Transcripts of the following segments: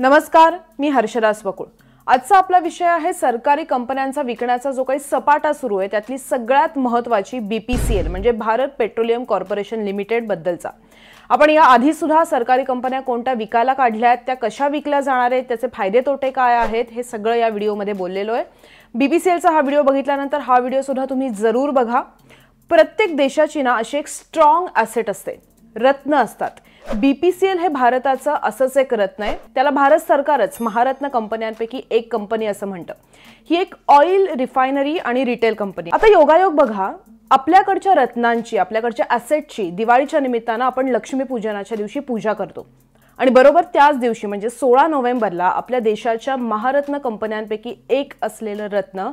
नमस्कार मी हर्षदास वकुळ आजचा आपला विषय आहे सरकारी कंपन्यांचा विकण्याचा जो काही सपाटा सुरू आहे त्यातली सगळ्यात महत्त्वाची बी पी सी एल म्हणजे भारत पेट्रोलियम कॉर्पोरेशन लिमिटेडबद्दलचा आपण या आधीसुद्धा सरकारी कंपन्या कोणत्या विकायला काढल्या आहेत त्या कशा विकल्या जाणार आहेत त्याचे फायदे तोटे काय आहेत हे सगळं या व्हिडिओमध्ये बोललेलो आहे बी पी सी एलचा हा व्हिडिओ बघितल्यानंतर हा व्हिडिओसुद्धा तुम्ही जरूर बघा प्रत्येक देशाची ना अशी एक स्ट्रॉंग ॲसेट असते रत्न असतात बीपीसीएल हे भारताचं असंच एक रत्न आहे त्याला भारत सरकारच महारत्न कंपन्यांपैकी एक कंपनी असं म्हणतं ही एक ऑइल रिफायनरी आणि रिटेल कंपनी आता योगायोग बघा आपल्याकडच्या रत्नांची आपल्याकडच्या असेटची दिवाळीच्या निमित्तानं आपण लक्ष्मीपूजनाच्या दिवशी पूजा करतो आणि बरोबर त्याच दिवशी म्हणजे सोळा नोव्हेंबरला आपल्या देशाच्या महारत्न कंपन्यांपैकी एक असलेलं रत्न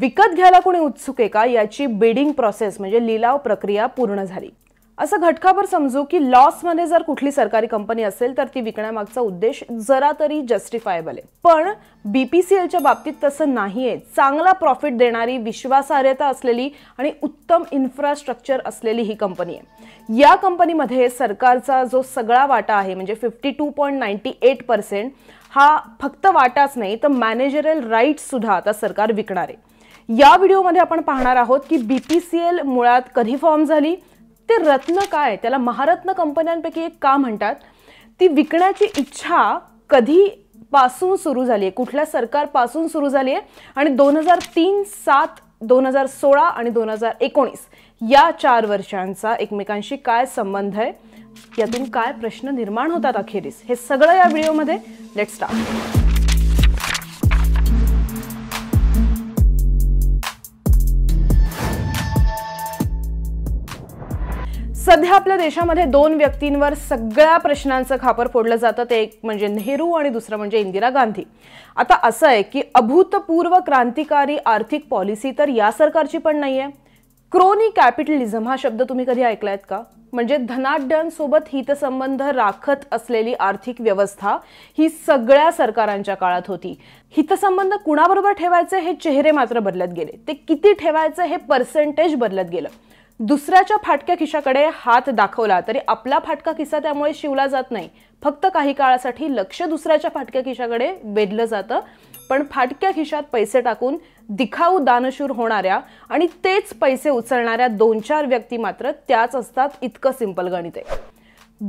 विकत घ्यायला कोणी उत्सुक आहे का याची बिडिंग प्रोसेस म्हणजे लिलाव प्रक्रिया पूर्ण झाली असं घटकाभर समजू की लॉसमध्ये जर कुठली सरकारी कंपनी असेल तर ती विकण्यामागचा उद्देश जरा तरी जस्टिफायबल आहे पण बीपीसीएलच्या बाबतीत तसं नाहीये चांगला प्रॉफिट देणारी विश्वासार्हता असलेली आणि उत्तम इन्फ्रास्ट्रक्चर असलेली ही कंपनी आहे या कंपनीमध्ये सरकारचा जो सगळा वाटा आहे म्हणजे fifty two point ninety eight percent हा फक्त वाटाच नाही तर मॅनेजरल राईट्ससुद्धा आता सरकार विकणार आहे या व्हिडिओमध्ये आपण पाहणार आहोत की बी पी सी एल मुळात कधी फॉर्म झाली ते रत्न काय त्याला महारत्न कंपन्यांपैकी एक का म्हणतात ती विकण्याची इच्छा कधी पासून सुरू झाली आहे कुठल्या सरकारपासून सुरू झाली आहे आणि दोन हजार तीन सात दोन हजार सोळा आणि दोन हजार एकोणीस या चार वर्षांचा एकमेकांशी काय संबंध आहे यातून काय प्रश्न निर्माण होतात अखेरीस हे सगळं या व्हिडिओमध्ये लेट स्टार्ट सध्या आपल्या देशामध्ये दोन व्यक्तींवर सगळ्या प्रश्नांचं खापर फोडलं जातं ते एक म्हणजे नेहरू आणि दुसरं म्हणजे इंदिरा गांधी आता असं आहे की अभूतपूर्व क्रांतिकारी आर्थिक पॉलिसी तर या सरकारची पण नाही आहे क्रोनी कॅपिटलिझम हा शब्द तुम्ही कधी ऐकलायत का म्हणजे धनाढ्यांसोबत हितसंबंध राखत असलेली आर्थिक व्यवस्था ही सगळ्या सरकारांच्या काळात होती हितसंबंध कुणाबरोबर ठेवायचे हे चेहरे मात्र बदलत गेले ते किती ठेवायचं हे पर्सेंटेज बदलत गेलं दुसऱ्याच्या फाटक्या खिशाकडे हात दाखवला तरी आपला फाटका खिसा त्यामुळे शिवला जात नाही फक्त काही काळासाठी लक्ष दुसऱ्याच्या फाटक्या खिशाकडे वेधलं जातं पण फाटक्या खिशात पैसे टाकून दिखाऊ दानशूर होणाऱ्या आणि तेच पैसे उचलणाऱ्या दोन चार व्यक्ती मात्र त्याच असतात इतकं सिंपल गणित आहे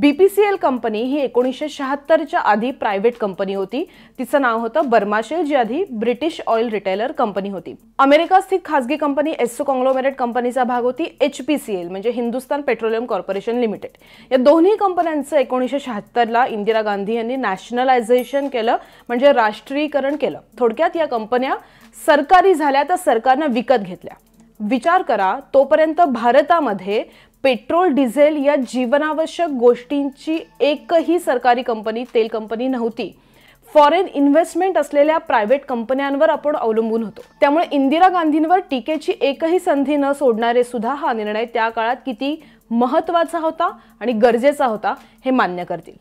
बीपीसीएल कंपनी ही एकोणीसशे शहात्तरच्या आधी प्रायव्हेट कंपनी होती तिचं नाव होतं बर्माशेल जी आधी ब्रिटिश ऑइल रिटेलर कंपनी होती अमेरिका स्थित खासगी कंपनी एसो कॉंग्लोमेरेट कंपनीचा भाग होती एच पी सी एल म्हणजे हिंदुस्तान पेट्रोलियम कॉर्पोरेशन लिमिटेड या दोन्ही कंपन्यांचं एकोणीसशे शहात्तरला इंदिरा गांधी यांनी नॅशनलायझेशन केलं म्हणजे राष्ट्रीयकरण केलं थोडक्यात या कंपन्या सरकारी झाल्या तर सरकारनं विकत घेतल्या विचार करा तोपर्यंत भारतामध्ये पेट्रोल डिझेल या जीवनावश्यक गोष्टींची एकही सरकारी कंपनी तेल कंपनी नव्हती फॉरेन इन्व्हेस्टमेंट असलेल्या प्रायव्हेट कंपन्यांवर आपण अवलंबून होतो त्यामुळे इंदिरा गांधींवर टीकेची एकही संधी न सोडणारे सुद्धा हा निर्णय त्या काळात किती महत्वाचा होता आणि गरजेचा होता हे मान्य करतील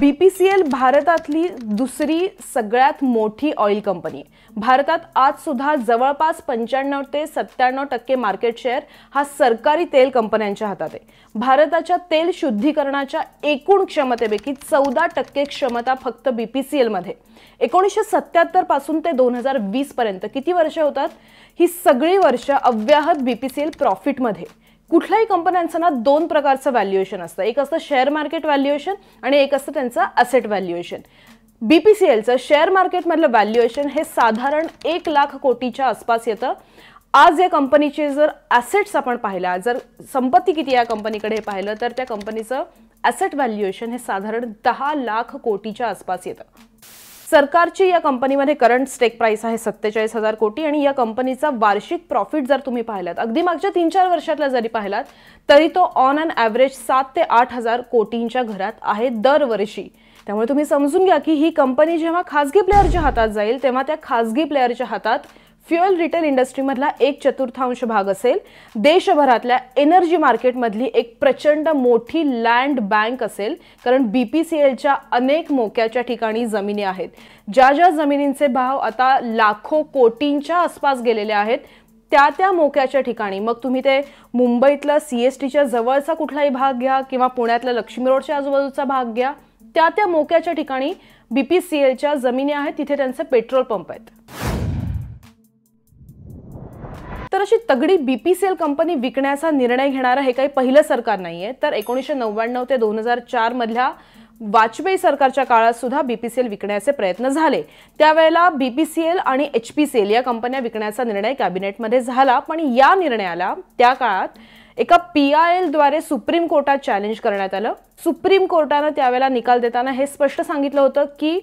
बीपीसीएल भारतातली दुसरी सगळ्यात मोठी ऑइल कंपनी आहे भारतात आज सुद्धा जवळपास पंच्याण्णव ते सत्त्याण्णव टक्के मार्केट शेअर हा सरकारी तेल कंपन्यांच्या हातात आहे भारताच्या तेल शुद्धीकरणाच्या एकूण क्षमतेपैकी चौदा टक्के क्षमता फक्त मध्ये एकोणीसशे सत्याहत्तर पासून ते दोन हजार वीस पर्यंत किती वर्ष होतात ही सगळी वर्ष अव्याहत बीपीसीएल प्रॉफिटमध्ये कुठल्याही कंपन्यांचं ना दोन प्रकारचं व्हॅल्युएशन असतं एक असतं शेअर मार्केट व्हॅल्युएशन आणि एक असतं त्यांचं असेट व्हॅल्युएशन बीपीसीएलचं शेअर मार्केटमधलं व्हॅल्युएशन हे साधारण एक लाख कोटीच्या आसपास येतं आज या कंपनीचे जर ॲसेट्स आपण पाहिला जर संपत्ती किती या कंपनीकडे पाहिलं तर त्या कंपनीचं ॲसेट व्हॅल्युएशन हे साधारण दहा लाख कोटीच्या आसपास येतं सरकारची या कंपनीमध्ये करंट स्टेक प्राइस आहे सत्तेचाळीस हजार कोटी आणि या कंपनीचा वार्षिक प्रॉफिट जर तुम्ही पाहिलात अगदी मागच्या तीन चार वर्षातला जरी पाहिलात तरी तो ऑन अँड ॲव्हरेज सात ते आठ हजार कोटींच्या घरात आहे दरवर्षी त्यामुळे तुम्ही समजून घ्या की ही कंपनी जेव्हा खाजगी प्लेअरच्या हातात जाईल तेव्हा त्या खाजगी प्लेअरच्या हातात फ्युएल रिटेल इंडस्ट्रीमधला एक चतुर्थांश भाग असेल देशभरातल्या एनर्जी मार्केटमधली एक प्रचंड मोठी लँड बँक असेल कारण बी पी सी एलच्या अनेक मोक्याच्या ठिकाणी जमिनी आहेत ज्या ज्या जमिनींचे भाव आता लाखो कोटींच्या आसपास गेलेले आहेत त्या त्या मोक्याच्या ठिकाणी मग तुम्ही ते मुंबईतला सी एस टीच्या जवळचा कुठलाही भाग घ्या किंवा पुण्यातला लक्ष्मी रोडच्या आजूबाजूचा भाग घ्या त्या त्या मोक्याच्या ठिकाणी बीपीसीएलच्या जमिनी आहेत तिथे त्यांचे पेट्रोल पंप आहेत तर अशी तगडी बीपीसीएल कंपनी विकण्याचा निर्णय घेणारं हे काही पहिलं सरकार नाहीये तर एकोणीसशे नव्याण्णव ते दोन हजार मधल्या वाजपेयी सरकारच्या काळात सुद्धा बीपीसीएल विकण्याचे प्रयत्न झाले त्यावेळेला बीपीसीएल आणि एचपीसीएल या कंपन्या विकण्याचा निर्णय कॅबिनेटमध्ये झाला पण या निर्णयाला त्या काळात एका पी आय एलद्वारे सुप्रीम कोर्टात चॅलेंज करण्यात आलं सुप्रीम कोर्टानं त्यावेळेला निकाल देताना हे स्पष्ट सांगितलं होतं की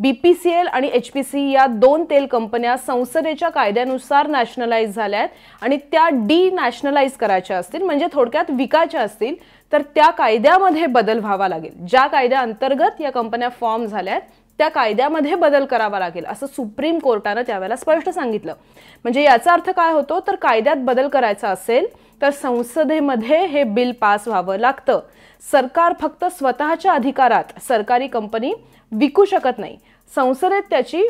बी पी सी एल आणि एच पी सी या दोन तेल कंपन्या संसदेच्या कायद्यानुसार नॅशनलाइज झाल्या आहेत आणि त्या डी नॅशनलाइज करायच्या असतील म्हणजे थोडक्यात विकायच्या असतील तर त्या कायद्यामध्ये बदल व्हावा लागेल ज्या कायद्याअंतर्गत या कंपन्या फॉर्म झाल्या आहेत त्या कायद्यामध्ये बदल करावा लागेल असं सुप्रीम कोर्टानं त्यावेळेला स्पष्ट सांगितलं म्हणजे याचा अर्थ काय होतो तर कायद्यात बदल करायचा असेल तर संसदेमध्ये हे बिल पास व्हावं लागतं सरकार फक्त स्वतःच्या अधिकारात सरकारी कंपनी विकू शकत नाही संसदेत त्याची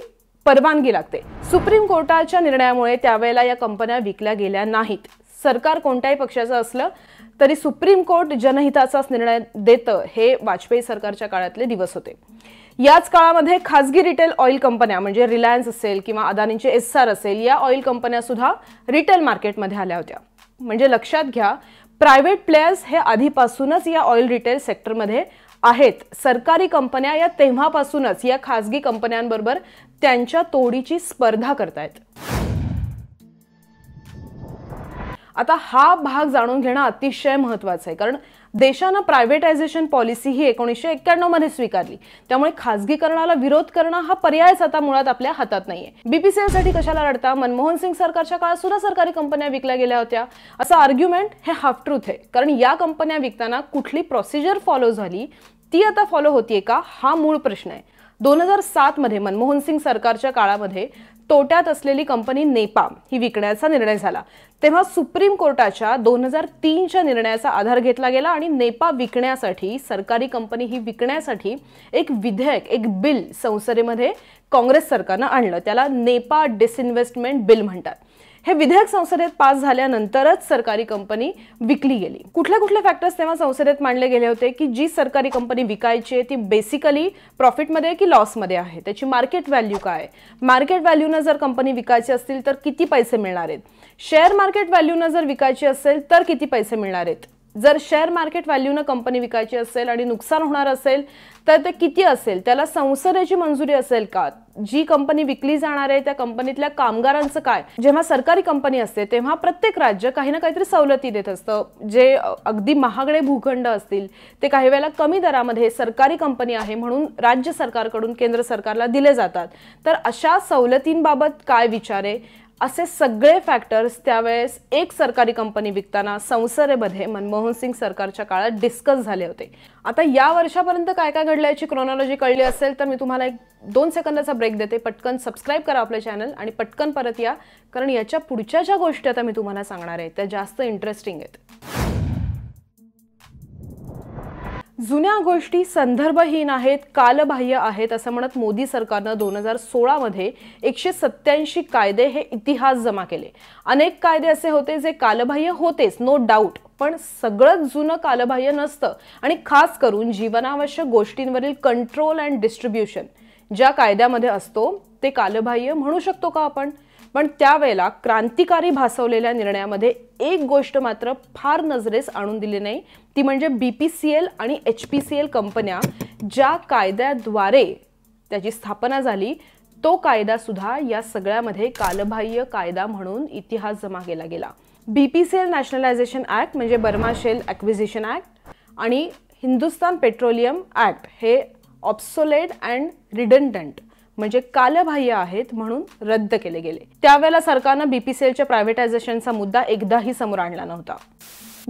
परवानगी लागते सुप्रीम कोर्टाच्या निर्णयामुळे त्यावेळेला या कंपन्या विकल्या गेल्या नाहीत सरकार कोणत्याही पक्षाचं असलं तरी सुप्रीम कोर्ट जनहिताचाच निर्णय देतं हे वाजपेयी सरकारच्या काळातले दिवस होते याच काळामध्ये खासगी रिटेल ऑइल कंपन्या म्हणजे रिलायन्स असेल किंवा अदानीचे एस आर असेल या ऑइल कंपन्या सुद्धा रिटेल मार्केटमध्ये आल्या होत्या म्हणजे लक्षात घ्या प्रायव्हेट प्लेयर्स हे आधीपासूनच या ऑइल रिटेल सेक्टरमध्ये आहेत सरकारी कंपन्या या तेव्हापासूनच या खाजगी कंपन्यांबरोबर त्यांच्या तोडीची स्पर्धा करतायत आता हा भाग जाणून घेणं अतिशय महत्वाचं आहे कारण देशानं प्रायव्हेटायझेशन पॉलिसी ही एकोणीसशे मध्ये स्वीकारली त्यामुळे खासगीकरणाला विरोध करणं हा पर्यायच आता मुळात आपल्या हातात नाहीये साठी कशाला रडता मनमोहन सिंग सरकारच्या काळात सुद्धा सरकारी कंपन्या विकल्या गेल्या होत्या असं आर्ग्युमेंट हे हाफ ट्रूथ आहे कारण या कंपन्या विकताना कुठली प्रोसिजर फॉलो झाली ती आता फॉलो होतीये का हा मूळ प्रश्न आहे दोन हजार सातमध्ये मनमोहन सिंग सरकारच्या काळामध्ये तोट्यात असलेली कंपनी नेपा ही विकण्याचा निर्णय झाला तेव्हा सुप्रीम कोर्टाच्या दोन हजार तीनच्या निर्णयाचा आधार घेतला गेला आणि नेपा विकण्यासाठी सरकारी कंपनी ही विकण्यासाठी एक विधेयक एक बिल संसदेमध्ये काँग्रेस सरकारनं आणलं त्याला नेपा डिसइन्व्हेस्टमेंट बिल म्हणतात हे विधेयक संसदेत पास झाल्यानंतरच सरकारी कंपनी विकली गेली कुठल्या कुठल्या फॅक्टर्स तेव्हा संसदेत मांडले गेले होते की जी सरकारी कंपनी विकायची आहे ती बेसिकली प्रॉफिटमध्ये की लॉसमध्ये आहे त्याची मार्केट व्हॅल्यू काय मार्केट व्हॅल्यूनं जर कंपनी विकायची असतील तर किती पैसे मिळणार आहेत शेअर मार्केट व्हॅल्यूनं जर विकायची असेल तर किती पैसे मिळणार आहेत जर शेअर मार्केट व्हॅल्यूनं कंपनी विकायची असेल आणि नुकसान होणार असेल तर ते किती असेल त्याला संसदेची मंजुरी असेल का जी कंपनी विकली जाणार आहे त्या कंपनीतल्या कामगारांचं काय जेव्हा सरकारी कंपनी असते तेव्हा प्रत्येक राज्य काही ना काहीतरी सवलती देत असतं जे अगदी महागडे भूखंड असतील ते काही वेळेला कमी दरामध्ये सरकारी कंपनी आहे म्हणून राज्य सरकारकडून केंद्र सरकारला दिले जातात तर अशा सवलतींबाबत काय विचार आहे असे सगळे फॅक्टर्स त्यावेळेस एक सरकारी कंपनी विकताना संसदेमध्ये मनमोहन सिंग सरकारच्या काळात डिस्कस झाले होते आता या वर्षापर्यंत काय काय घडलं याची क्रोनॉलॉजी कळली असेल तर मी तुम्हाला एक दोन सेकंदाचा ब्रेक देते पटकन सबस्क्राईब करा आपले चॅनल आणि पटकन परत या कारण याच्या पुढच्या ज्या गोष्टी आता मी तुम्हाला सांगणार आहे त्या जास्त इंटरेस्टिंग आहेत जुन्या गोष्टी संदर्भहीन आहेत कालबाह्य आहेत असं म्हणत मोदी सरकारनं दोन हजार सोळामध्ये एकशे सत्याऐंशी कायदे हे इतिहास जमा केले अनेक कायदे असे होते जे कालबाह्य होतेच नो डाऊट पण सगळंच जुनं कालबाह्य नसतं आणि खास करून जीवनावश्यक गोष्टींवरील कंट्रोल अँड डिस्ट्रीब्युशन ज्या कायद्यामध्ये असतो ते कालबाह्य म्हणू शकतो का आपण पण त्यावेळेला क्रांतिकारी भासवलेल्या निर्णयामध्ये एक गोष्ट मात्र फार नजरेस आणून दिली नाही ती म्हणजे बी पी सी एल आणि एच पी सी एल कंपन्या ज्या कायद्याद्वारे त्याची स्थापना झाली तो कायदा सुद्धा या सगळ्यामध्ये कालबाह्य कायदा म्हणून इतिहास जमा केला गेला B P C L nationalisation act म्हणजे बर्मा शेल ॲक्विजिशन ॲक्ट आणि हिंदुस्तान पेट्रोलियम ऍक्ट हे ऑप्सोलेट अँड रिडंडंट म्हणजे कालबाह्य आहेत म्हणून रद्द केले गेले त्यावेळेला सरकारनं बीपीसीएलच्या प्रायव्हेटायझेशनचा मुद्दा एकदाही समोर आणला नव्हता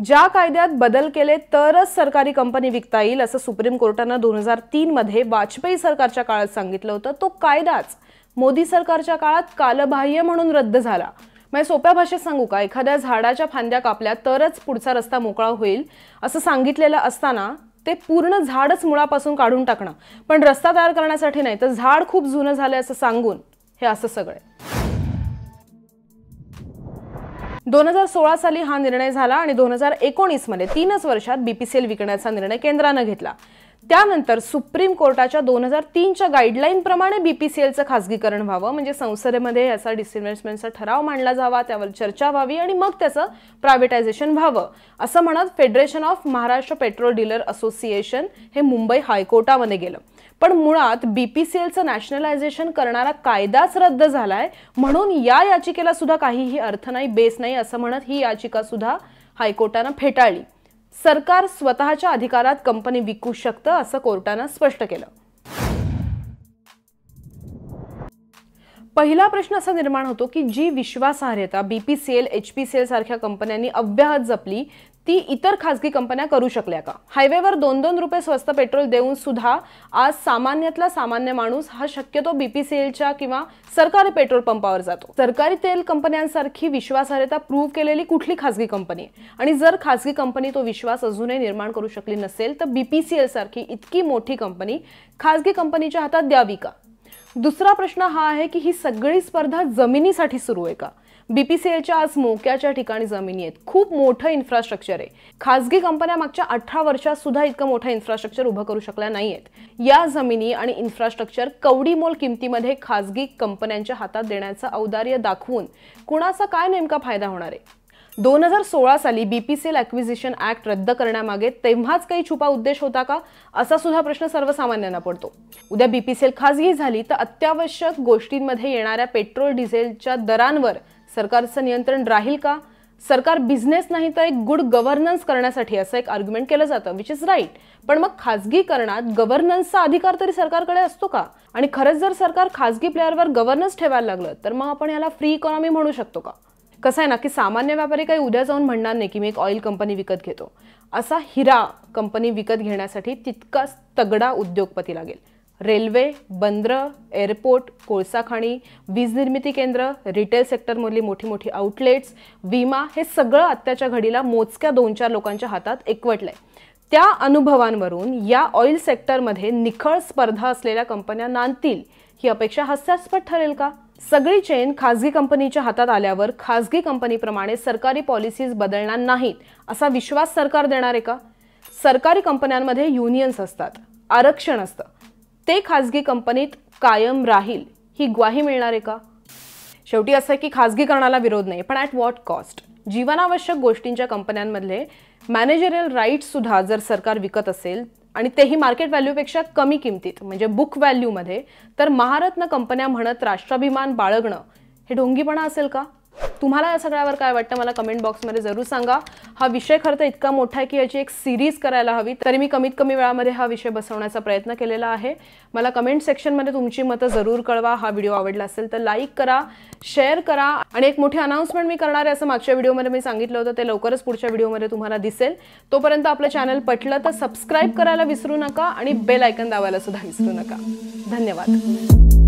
ज्या कायद्यात बदल केले तरच सरकारी कंपनी विकता येईल असं सुप्रीम कोर्टानं दोन हजार मध्ये वाजपेयी सरकारच्या काळात सांगितलं होतं तो कायदाच मोदी सरकारच्या काळात कालबाह्य म्हणून रद्द झाला म्हणजे सोप्या भाषेत सांगू का एखाद्या झाडाच्या फांद्या कापल्या तरच पुढचा रस्ता मोकळा होईल असं सांगितलेलं असताना ते पूर्ण झाडच मुळापासून काढून टाकणं पण रस्ता तयार करण्यासाठी नाही तर झाड खूप जुनं झालं असं सांगून हे असं सगळं दोन हजार सोळा साली हा निर्णय झाला आणि दोन हजार एकोणीसमध्ये तीनच वर्षात बीपीसीएल विकण्याचा निर्णय केंद्रानं घेतला त्यानंतर सुप्रीम कोर्टाच्या दोन हजार तीनच्या गाईडलाईनप्रमाणे बीपीसीएलचं खासगीकरण व्हावं म्हणजे संसदेमध्ये याचा डिसइन्व्हेस्टमेंटचा ठराव मांडला जावा त्यावर चर्चा व्हावी आणि मग त्याचं प्रायव्हेटायझेशन व्हावं असं म्हणत federation of Maharashtra petrol dealer association हे मुंबई हायकोर्टामध्ये गेलं पण मुळात बीपीसीएलचं नॅशनलायझेशन करणारा कायदाच रद्द झालाय म्हणून या याचिकेला सुद्धा काहीही अर्थ नाही बेस नाही असं म्हणत ही याचिका सुद्धा हायकोर्टानं फेटाळली सरकार स्वतःच्या अधिकारात कंपनी विकू शकतं असं कोर्टानं स्पष्ट केलं पहिला प्रश्न असा निर्माण होतो की जी विश्वासार्हता BPCL H P C L सारख्या कंपन्यांनी अव्याहत जपली ती इतर खासगी कंपन्या करू शकल्या का हायवेवर दोन दोन रुपये स्वस्त पेट्रोल देऊन सुद्धा आज सामान्यातला सामान्य माणूस हा शक्यतो बीपीसीएलच्या किंवा सरकारी पेट्रोल पंपावर जातो सरकारी तेल कंपन्यांसारखी विश्वासार्हता प्रूव्ह केलेली कुठली खासगी कंपनी आणि जर खासगी कंपनी तो विश्वास अजूनही निर्माण करू शकली नसेल तर बीपीसीएल सारखी इतकी मोठी कंपनी खासगी कंपनीच्या हातात द्यावी का दुसरा प्रश्न हा आहे की ही सगळी स्पर्धा जमिनीसाठी सुरू आहे का बीपीसीएलच्या आज मोक्याच्या ठिकाणी जमिनी आहेत खूप मोठं इन्फ्रास्ट्रक्चर आहे खासगी कंपन्या मागच्या अठरा वर्षात सुद्धा इतकं मोठं इन्फ्रास्ट्रक्चर उभं करू शकल्या नाही आहेत या जमिनी आणि इन्फ्रास्ट्रक्चर कवडीमोल किमतीमध्ये खासगी कंपन्यांच्या हातात देण्याचं औदार्य दाखवून कुणाचा काय नेमका फायदा होणार आहे दोन हजार सोळा साली बीपीसीएल अॅक्विजिशन ऍक्ट रद्द करण्यामागे तेव्हाच काही छुपा उद्देश होता का असा सुद्धा प्रश्न सर्वसामान्यांना पडतो उद्या बीपीसीएल खाजगी झाली तर अत्यावश्यक गोष्टींमध्ये येणाऱ्या पेट्रोल डिझेलच्या दरांवर सरकारचं नियंत्रण राहील का सरकार बिझनेस नाही तर एक गुड गव्हर्नन्स करण्यासाठी असं एक आर्ग्युमेंट केलं जातं विच इज राईट पण मग खाजगीकरणात गव्हर्नन्सचा अधिकार तरी सरकारकडे असतो का आणि खरंच जर सरकार खाजगी प्लेअरवर गव्हर्नन्स ठेवायला लागलं तर मग आपण याला फ्री इकॉनॉमी म्हणू शकतो का कसं आहे ना की सामान्य व्यापारी काही उद्या जाऊन म्हणणार नाही की मी एक ऑइल कंपनी विकत घेतो असा हिरा कंपनी विकत घेण्यासाठी तितकाच तगडा उद्योगपती लागेल रेल्वे बंदर एअरपोर्ट कोळसाखाणी वीज निर्मिती केंद्र रिटेल सेक्टरमधली मोठी मोठी आउटलेट्स विमा हे सगळं आत्ताच्या घडीला मोजक्या दोन चार लोकांच्या हातात एकवटलं आहे त्या अनुभवांवरून या ऑइल सेक्टरमध्ये निखळ स्पर्धा असलेल्या कंपन्या नांदतील ही अपेक्षा हास्यास्पद ठरेल का सगळी चेन खाजगी कंपनीच्या हातात आल्यावर खाजगी कंपनीप्रमाणे सरकारी पॉलिसीज बदलणार नाहीत असा विश्वास सरकार देणार आहे का सरकारी कंपन्यांमध्ये युनियन्स असतात आरक्षण असतं ते खाजगी कंपनीत कायम राहील ही ग्वाही मिळणार आहे का शेवटी असं की खाजगीकरणाला विरोध नाही पण ॲट वॉट कॉस्ट जीवनावश्यक गोष्टींच्या कंपन्यांमधले मॅनेजरियल राईट्ससुद्धा जर सरकार विकत असेल आणि तेही मार्केट व्हॅल्यूपेक्षा कमी किमतीत म्हणजे बुक व्हॅल्यूमध्ये तर महारत्न कंपन्या म्हणत राष्ट्राभिमान बाळगणं हे ढोंगीपणा असेल का तुम्हाला या सगळ्यावर काय वाटतं मला कमेंट बॉक्समध्ये जरूर सांगा हा विषय खरं तर इतका मोठा आहे की याची एक सिरीज करायला हवी तरी मी कमीत कमी वेळामध्ये हा विषय बसवण्याचा प्रयत्न केलेला आहे मला कमेंट सेक्शनमध्ये तुमची मतं जरूर कळवा हा व्हिडिओ आवडला असेल तर लाईक करा शेअर करा आणि एक मोठी अनाऊन्समेंट मी करणार आहे असं मागच्या व्हिडिओमध्ये मी सांगितलं होतं ते लवकरच पुढच्या व्हिडिओमध्ये तुम्हाला दिसेल तोपर्यंत आपलं चॅनल पटलं तर सबस्क्राईब करायला विसरू नका आणि बेल आयकन दावायला सुद्धा विसरू नका धन्यवाद